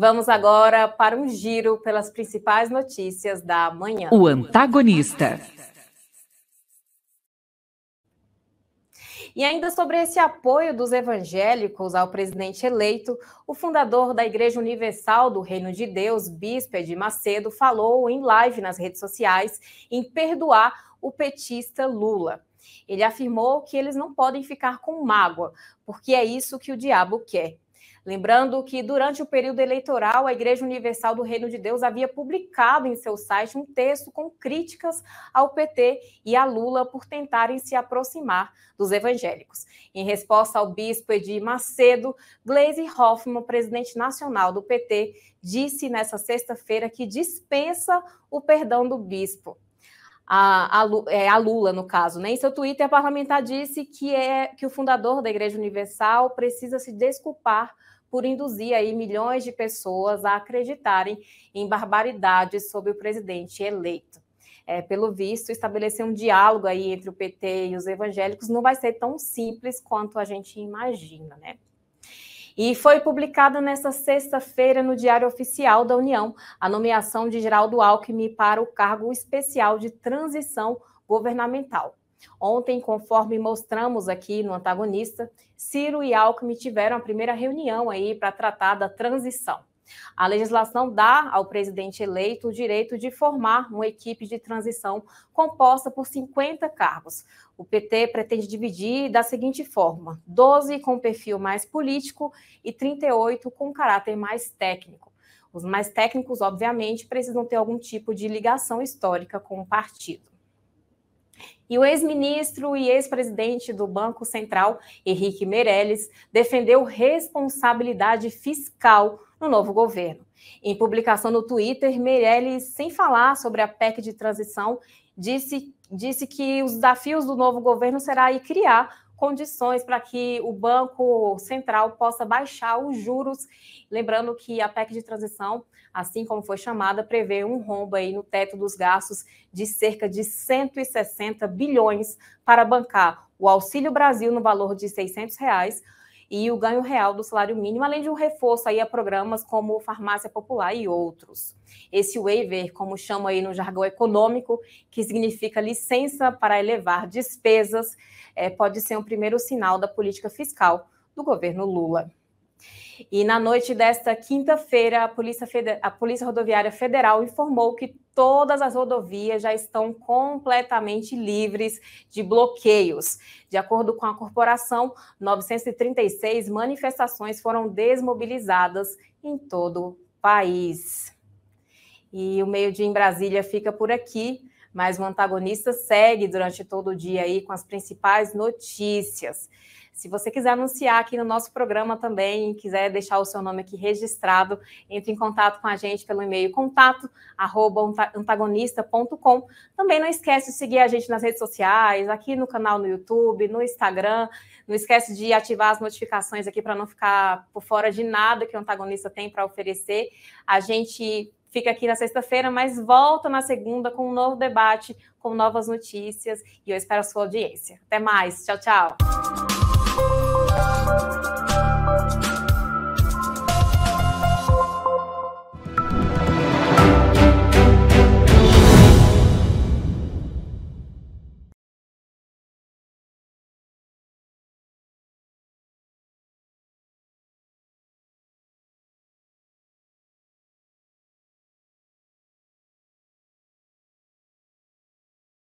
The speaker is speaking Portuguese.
Vamos agora para um giro pelas principais notícias da manhã. O antagonista. E ainda sobre esse apoio dos evangélicos ao presidente eleito, o fundador da Igreja Universal do Reino de Deus, Bispo de Macedo, falou em live nas redes sociais em perdoar o petista Lula. Ele afirmou que eles não podem ficar com mágoa, porque é isso que o diabo quer. Lembrando que durante o período eleitoral, a Igreja Universal do Reino de Deus havia publicado em seu site um texto com críticas ao PT e a Lula por tentarem se aproximar dos evangélicos. Em resposta ao bispo Edir Macedo, Gleisi Hoffmann, presidente nacional do PT, disse nessa sexta-feira que dispensa o perdão do bispo a, é, a, Lula, no caso. Né? Em seu Twitter, a parlamentar disse que, é, que o fundador da Igreja Universal precisa se desculpar por induzir aí milhões de pessoas a acreditarem em barbaridades sobre o presidente eleito. É, pelo visto, estabelecer um diálogo aí entre o PT e os evangélicos não vai ser tão simples quanto a gente imagina, né? E foi publicada nesta sexta-feira no Diário Oficial da União a nomeação de Geraldo Alckmin para o cargo especial de transição governamental. Ontem, conforme mostramos aqui no antagonista, Ciro e Alckmin tiveram a primeira reunião aí para tratar da transição. A legislação dá ao presidente eleito o direito de formar uma equipe de transição composta por 50 cargos. O PT pretende dividir da seguinte forma: 12 com perfil mais político e 38 com caráter mais técnico. Os mais técnicos, obviamente, precisam ter algum tipo de ligação histórica com o partido. E o ex-ministro e ex-presidente do Banco Central, Henrique Meirelles, defendeu responsabilidade fiscal no novo governo. Em publicação no Twitter, Meirelles, sem falar sobre a PEC de transição, disse, disse que os desafios do novo governo será criar condições para que o Banco Central possa baixar os juros. Lembrando que a PEC de transição, assim como foi chamada, prevê um rombo aí no teto dos gastos de cerca de 160 bilhões para bancar o Auxílio Brasil no valor de 600 reais, e o ganho real do salário mínimo, além de um reforço aí a programas como Farmácia Popular e outros. Esse waiver, como chama aí no jargão econômico, que significa licença para elevar despesas, é, pode ser um primeiro sinal da política fiscal do governo Lula. E na noite desta quinta-feira, a Polícia, Feder... a Polícia Rodoviária Federal informou que todas as rodovias já estão completamente livres de bloqueios. De acordo com a corporação, 936 manifestações foram desmobilizadas em todo o país. E o meio-dia em Brasília fica por aqui, mas o antagonista segue durante todo o dia aí com as principais notícias. Se você quiser anunciar aqui no nosso programa também, quiser deixar o seu nome aqui registrado, entre em contato com a gente pelo e-mail contato@antagonista.com. Também não esquece de seguir a gente nas redes sociais, aqui no canal no YouTube, no Instagram. Não esquece de ativar as notificações aqui para não ficar por fora de nada que o antagonista tem para oferecer. A gente fica aqui na sexta-feira, mas volta na segunda com um novo debate, com novas notícias e eu espero a sua audiência. Até mais, tchau, tchau. Música